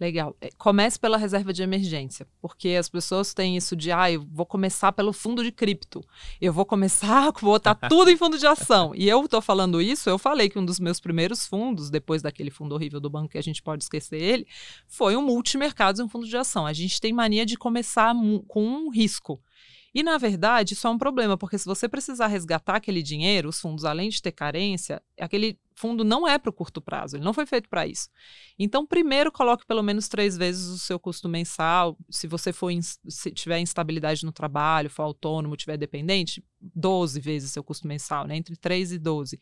Legal. É, comece pela reserva de emergência, porque as pessoas têm isso de, ah, eu vou começar pelo fundo de cripto, eu vou começar, vou botar tudo em fundo de ação. E eu estou falando isso, eu falei que um dos meus primeiros fundos, depois daquele fundo horrível do banco que a gente pode esquecer ele, foi um multimercado e um fundo de ação. A gente tem mania de começar com um risco. E, na verdade, isso é um problema, porque se você precisar resgatar aquele dinheiro, os fundos, além de ter carência, aquele fundo não é para o curto prazo, ele não foi feito para isso. Então, primeiro, coloque pelo menos três vezes o seu custo mensal. Se você for se tiver instabilidade no trabalho, for autônomo, tiver dependente, 12 vezes seu custo mensal, né? entre 3 e 12.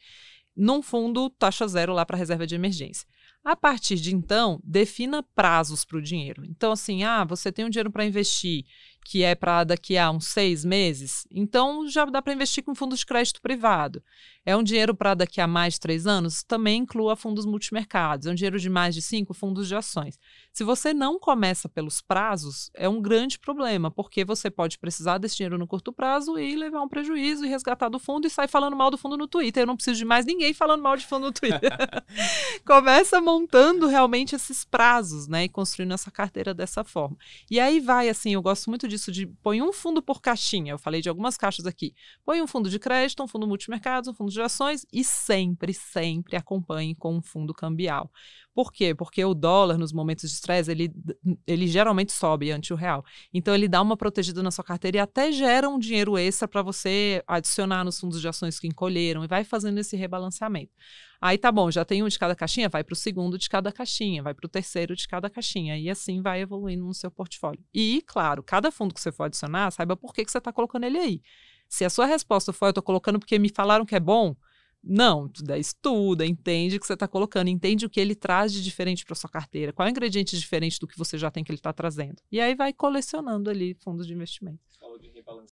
Num fundo, taxa zero lá para reserva de emergência. A partir de então, defina prazos para o dinheiro. Então, assim, ah, você tem um dinheiro para investir que é para daqui a uns seis meses, então já dá para investir com fundos de crédito privado. É um dinheiro para daqui a mais de três anos, também inclua fundos multimercados. É um dinheiro de mais de cinco fundos de ações. Se você não começa pelos prazos, é um grande problema, porque você pode precisar desse dinheiro no curto prazo e levar um prejuízo e resgatar do fundo e sair falando mal do fundo no Twitter. Eu não preciso de mais ninguém falando mal de fundo no Twitter. Começa montando realmente esses prazos, né, e construindo essa carteira dessa forma. E aí vai assim, eu gosto muito de disso de põe um fundo por caixinha. Eu falei de algumas caixas aqui. Põe um fundo de crédito, um fundo multimercados, um fundo de ações e sempre, sempre acompanhe com um fundo cambial. Por quê? Porque o dólar, nos momentos de estresse, ele, ele geralmente sobe ante o real. Então, ele dá uma protegida na sua carteira e até gera um dinheiro extra para você adicionar nos fundos de ações que encolheram e vai fazendo esse rebalanceamento. Aí tá bom, já tem um de cada caixinha, vai para o segundo de cada caixinha, vai para o terceiro de cada caixinha e assim vai evoluindo no seu portfólio. E, claro, cada fundo fundo que você for adicionar, saiba por que, que você está colocando ele aí. Se a sua resposta for, eu estou colocando porque me falaram que é bom, não, é estuda, entende o que você está colocando, entende o que ele traz de diferente para sua carteira, qual é o ingrediente diferente do que você já tem que ele está trazendo. E aí vai colecionando ali fundos de investimento. Você falou de